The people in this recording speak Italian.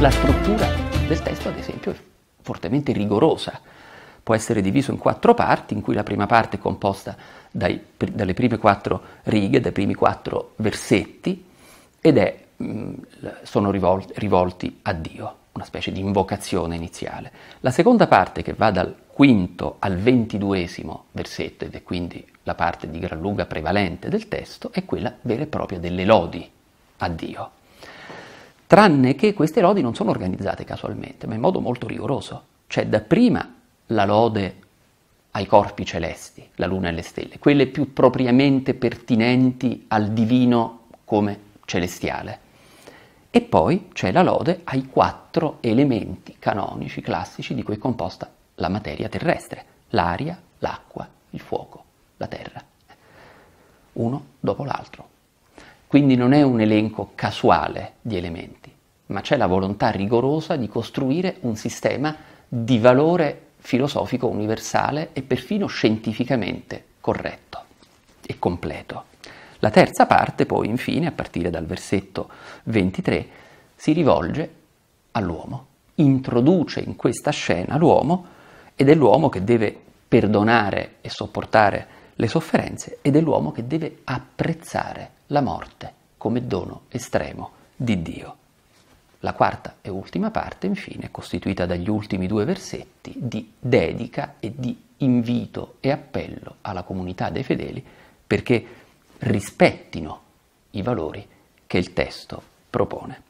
La struttura del testo, ad esempio, è fortemente rigorosa. Può essere diviso in quattro parti, in cui la prima parte è composta dai, dalle prime quattro righe, dai primi quattro versetti, ed è, sono rivolti, rivolti a Dio, una specie di invocazione iniziale. La seconda parte, che va dal quinto al ventiduesimo versetto, ed è quindi la parte di gran lunga prevalente del testo, è quella vera e propria delle lodi a Dio tranne che queste lodi non sono organizzate casualmente, ma in modo molto rigoroso. C'è cioè, dapprima la lode ai corpi celesti, la luna e le stelle, quelle più propriamente pertinenti al divino come celestiale. E poi c'è la lode ai quattro elementi canonici classici di cui è composta la materia terrestre, l'aria, l'acqua, il fuoco, la terra, uno dopo l'altro. Quindi non è un elenco casuale di elementi, ma c'è la volontà rigorosa di costruire un sistema di valore filosofico universale e perfino scientificamente corretto e completo. La terza parte poi infine, a partire dal versetto 23, si rivolge all'uomo, introduce in questa scena l'uomo ed è l'uomo che deve perdonare e sopportare le sofferenze ed è l'uomo che deve apprezzare la morte come dono estremo di Dio. La quarta e ultima parte, infine, è costituita dagli ultimi due versetti di dedica e di invito e appello alla comunità dei fedeli perché rispettino i valori che il testo propone.